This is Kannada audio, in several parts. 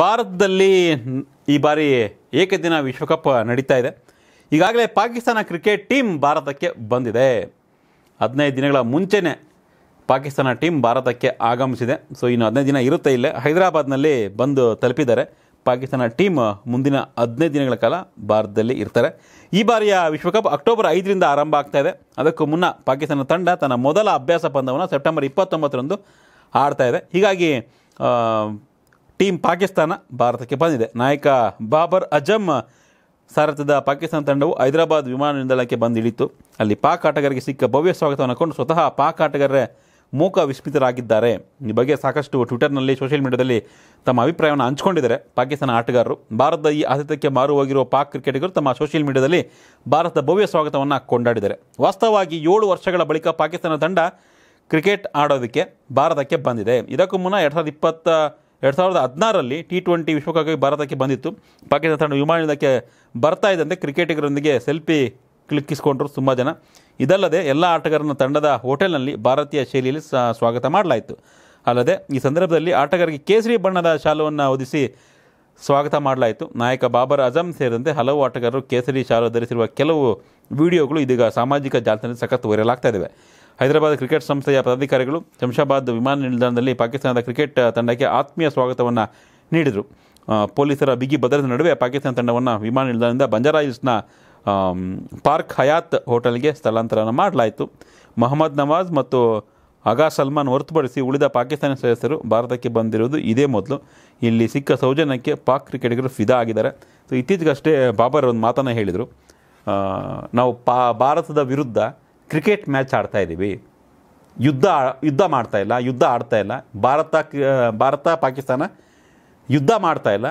ಭಾರತದಲ್ಲಿ ಈ ಬಾರಿ ಏಕದಿನ ವಿಶ್ವಕಪ್ ನಡೀತಾ ಇದೆ ಈಗಾಗಲೇ ಪಾಕಿಸ್ತಾನ ಕ್ರಿಕೆಟ್ ಟೀಮ್ ಭಾರತಕ್ಕೆ ಬಂದಿದೆ ಹದಿನೈದು ದಿನಗಳ ಮುಂಚೆನೇ ಪಾಕಿಸ್ತಾನ ಟೀಮ್ ಭಾರತಕ್ಕೆ ಆಗಮಿಸಿದೆ ಸೊ ಇನ್ನು ಹದಿನೈದು ದಿನ ಇರುತ್ತೆ ಇಲ್ಲೇ ಹೈದರಾಬಾದ್ನಲ್ಲಿ ಬಂದು ತಲುಪಿದ್ದಾರೆ ಪಾಕಿಸ್ತಾನ ಟೀಮ್ ಮುಂದಿನ ಹದಿನೈದು ದಿನಗಳ ಕಾಲ ಭಾರತದಲ್ಲಿ ಇರ್ತಾರೆ ಈ ಬಾರಿಯ ವಿಶ್ವಕಪ್ ಅಕ್ಟೋಬರ್ ಐದರಿಂದ ಆರಂಭ ಆಗ್ತಾ ಇದೆ ಅದಕ್ಕೂ ಮುನ್ನ ಪಾಕಿಸ್ತಾನ ತಂಡ ತನ್ನ ಮೊದಲ ಅಭ್ಯಾಸ ಪಂದ್ಯವನ್ನು ಸೆಪ್ಟೆಂಬರ್ ಇಪ್ಪತ್ತೊಂಬತ್ತರಂದು ಆಡ್ತಾ ಇದೆ ಹೀಗಾಗಿ ಟೀಮ್ ಪಾಕಿಸ್ತಾನ ಭಾರತಕ್ಕೆ ಬಂದಿದೆ ನಾಯಕ ಬಾಬರ್ ಅಜಮ್ ಸಾರಥ್ಯದ ಪಾಕಿಸ್ತಾನ ತಂಡವು ಹೈದರಾಬಾದ್ ವಿಮಾನ ನಿಲ್ದಾಣಕ್ಕೆ ಬಂದಿಳಿತು ಅಲ್ಲಿ ಪಾಕ್ ಆಟಗಾರರಿಗೆ ಸಿಕ್ಕ ಭವ್ಯ ಸ್ವಾಗತವನ್ನು ಕೊಂಡು ಸ್ವತಃ ಪಾಕ್ ಆಟಗಾರರೇ ಮೂಕ ವಿಸ್ಮಿತರಾಗಿದ್ದಾರೆ ಈ ಬಗ್ಗೆ ಸಾಕಷ್ಟು ಟ್ವಿಟರ್ನಲ್ಲಿ ಸೋಷಿಯಲ್ ಮೀಡಿಯಾದಲ್ಲಿ ತಮ್ಮ ಅಭಿಪ್ರಾಯವನ್ನು ಹಂಚಿಕೊಂಡಿದ್ದಾರೆ ಪಾಕಿಸ್ತಾನ ಆಟಗಾರರು ಭಾರತದ ಈ ಆತಿಥ್ಯಕ್ಕೆ ಮಾರು ಹೋಗಿರುವ ಪಾಕ್ ಕ್ರಿಕೆಟಿಗರು ತಮ್ಮ ಸೋಷಿಯಲ್ ಮೀಡಿಯಾದಲ್ಲಿ ಭಾರತದ ಭವ್ಯ ಸ್ವಾಗತವನ್ನು ಕೊಂಡಾಡಿದ್ದಾರೆ ವಾಸ್ತವವಾಗಿ ಏಳು ವರ್ಷಗಳ ಬಳಿಕ ಪಾಕಿಸ್ತಾನ ತಂಡ ಕ್ರಿಕೆಟ್ ಆಡೋದಕ್ಕೆ ಭಾರತಕ್ಕೆ ಬಂದಿದೆ ಇದಕ್ಕೂ ಮುನ್ನ ಎರಡು ಸಾವಿರದ ಇಪ್ಪತ್ತ ಎರಡು ಸಾವಿರದ ಹದಿನಾರರಲ್ಲಿ ಟಿ ಟ್ವೆಂಟಿ ವಿಶ್ವಕಪ್ಗೆ ಭಾರತಕ್ಕೆ ಬಂದಿತ್ತು ಪಾಕಿಸ್ತಾನ ತಂಡ ನಿಲ್ದಾಣಕ್ಕೆ ಬರ್ತಾ ಇದ್ದಂತೆ ಕ್ರಿಕೆಟಿಗರೊಂದಿಗೆ ಸೆಲ್ಫಿ ಕ್ಲಿಕ್ಕಿಸ್ಕೊಂಡ್ರು ತುಂಬ ಜನ ಇದಲ್ಲದೆ ಎಲ್ಲ ಆಟಗಾರರನ್ನು ತಂಡದ ಹೋಟೆಲ್ನಲ್ಲಿ ಭಾರತೀಯ ಶೈಲಿಯಲ್ಲಿ ಸ್ವಾಗತ ಮಾಡಲಾಯಿತು ಅಲ್ಲದೆ ಈ ಸಂದರ್ಭದಲ್ಲಿ ಆಟಗಾರರಿಗೆ ಕೇಸರಿ ಬಣ್ಣದ ಶಾಲವನ್ನು ಹೊದಿಸಿ ಸ್ವಾಗತ ಮಾಡಲಾಯಿತು ನಾಯಕ ಬಾಬರ್ ಅಜಮ್ ಸೇರಿದಂತೆ ಹಲವು ಆಟಗಾರರು ಕೇಸರಿ ಶಾಲು ಧರಿಸಿರುವ ಕೆಲವು ವಿಡಿಯೋಗಳು ಇದೀಗ ಸಾಮಾಜಿಕ ಜಾಲತಾಣದಲ್ಲಿ ಸಖತ್ ವೈರಲ್ ಆಗ್ತಾ ಇದ್ದಾವೆ ಹೈದರಾಬಾದ್ ಕ್ರಿಕೆಟ್ ಸಂಸ್ಥೆಯ ಪದಾಧಿಕಾರಿಗಳು ಶಂಷಾಬಾದ್ ವಿಮಾನ ನಿಲ್ದಾಣದಲ್ಲಿ ಪಾಕಿಸ್ತಾನದ ಕ್ರಿಕೆಟ್ ತಂಡಕ್ಕೆ ಆತ್ಮೀಯ ಸ್ವಾಗತವನ್ನು ನೀಡಿದರು ಪೊಲೀಸರ ಬಿಗಿ ಭದ್ರತೆ ನಡುವೆ ಪಾಕಿಸ್ತಾನ ತಂಡವನ್ನು ವಿಮಾನ ನಿಲ್ದಾಣದಿಂದ ಬಂಜಾರಾ ಪಾರ್ಕ್ ಹಯಾತ್ ಹೋಟೆಲ್ಗೆ ಸ್ಥಳಾಂತರ ಮಾಡಲಾಯಿತು ಮೊಹಮ್ಮದ್ ನವಾಜ್ ಮತ್ತು ಅಗಾ ಸಲ್ಮಾನ್ ಹೊರತುಪಡಿಸಿ ಉಳಿದ ಪಾಕಿಸ್ತಾನಿ ಸದಸ್ಯರು ಭಾರತಕ್ಕೆ ಬಂದಿರುವುದು ಇದೇ ಮೊದಲು ಇಲ್ಲಿ ಸಿಕ್ಕ ಸೌಜನ್ಯಕ್ಕೆ ಪಾಕ್ ಕ್ರಿಕೆಟಿಗರು ಫಿದಾ ಆಗಿದ್ದಾರೆ ಸೊ ಇತ್ತೀಚೆಗಷ್ಟೇ ಬಾಬರ್ ಒಂದು ಮಾತನ್ನು ಹೇಳಿದರು ನಾವು ಪಾ ಭಾರತದ ವಿರುದ್ಧ ಕ್ರಿಕೆಟ್ ಮ್ಯಾಚ್ ಆಡ್ತಾ ಇದ್ದೀವಿ ಯುದ್ಧ ಯುದ್ಧ ಮಾಡ್ತಾ ಇಲ್ಲ ಯುದ್ಧ ಆಡ್ತಾ ಇಲ್ಲ ಭಾರತ ಭಾರತ ಪಾಕಿಸ್ತಾನ ಯುದ್ಧ ಮಾಡ್ತಾ ಇಲ್ಲ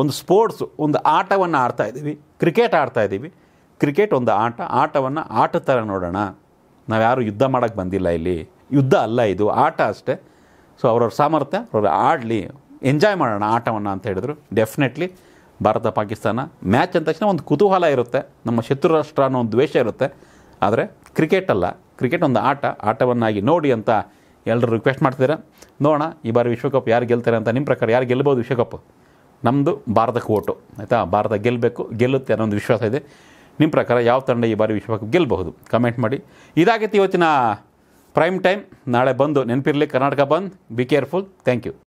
ಒಂದು ಸ್ಪೋರ್ಟ್ಸ್ ಒಂದು ಆಟವನ್ನು ಆಡ್ತಾ ಇದ್ದೀವಿ ಕ್ರಿಕೆಟ್ ಆಡ್ತಾ ಇದ್ದೀವಿ ಕ್ರಿಕೆಟ್ ಒಂದು ಆಟ ಆಟವನ್ನು ಆಟ ಥರ ನೋಡೋಣ ನಾವು ಯಾರು ಯುದ್ಧ ಮಾಡೋಕ್ಕೆ ಬಂದಿಲ್ಲ ಇಲ್ಲಿ ಯುದ್ಧ ಅಲ್ಲ ಇದು ಆಟ ಅಷ್ಟೇ ಸೊ ಅವ್ರವ್ರ ಸಾಮರ್ಥ್ಯ ಅವ್ರ ಆಡಲಿ ಎಂಜಾಯ್ ಮಾಡೋಣ ಆಟವನ್ನು ಅಂತ ಹೇಳಿದ್ರು ಡೆಫಿನೆಟ್ಲಿ ಭಾರತ ಪಾಕಿಸ್ತಾನ ಮ್ಯಾಚ್ ಅಂದ ತಕ್ಷಣ ಒಂದು ಕುತೂಹಲ ಇರುತ್ತೆ ನಮ್ಮ ಶತ್ರು ರಾಷ್ಟ್ರ ಅನ್ನೋ ಒಂದು ದ್ವೇಷ ಇರುತ್ತೆ ಆದರೆ ಕ್ರಿಕೆಟ್ ಅಲ್ಲ ಕ್ರಿಕೆಟ್ ಒಂದು ಆಟ ಆಟವನ್ನಾಗಿ ನೋಡಿ ಅಂತ ಎಲ್ಲರೂ ರಿಕ್ವೆಸ್ಟ್ ಮಾಡ್ತಿದ್ದೀರಾ ನೋಡೋಣ ಈ ಬಾರಿ ವಿಶ್ವಕಪ್ ಯಾರು ಗೆಲ್ತಾರೆ ಅಂತ ನಿಮ್ಮ ಪ್ರಕಾರ ಯಾರು ಗೆಲ್ಬೋದು ವಿಶ್ವಕಪ್ ನಮ್ಮದು ಭಾರತಕ್ಕೆ ಓಟು ಆಯಿತಾ ಭಾರತ ಗೆಲ್ಲಬೇಕು ಗೆಲ್ಲುತ್ತೆ ಅನ್ನೋ ಒಂದು ವಿಶ್ವಾಸ ಇದೆ ನಿಮ್ಮ ಪ್ರಕಾರ ಯಾವ ತಂಡ ಈ ಬಾರಿ ವಿಶ್ವಕಪ್ ಗೆಲ್ಲಬಹುದು ಕಮೆಂಟ್ ಮಾಡಿ ಇದಾಗಿತ್ತು ಇವತ್ತಿನ ಪ್ರೈಮ್ ಟೈಮ್ ನಾಳೆ ಬಂದು ನೆನಪಿರಲಿ ಕರ್ನಾಟಕ ಬಂದ್ ಬಿ ಕೇರ್ಫುಲ್ ಥ್ಯಾಂಕ್ ಯು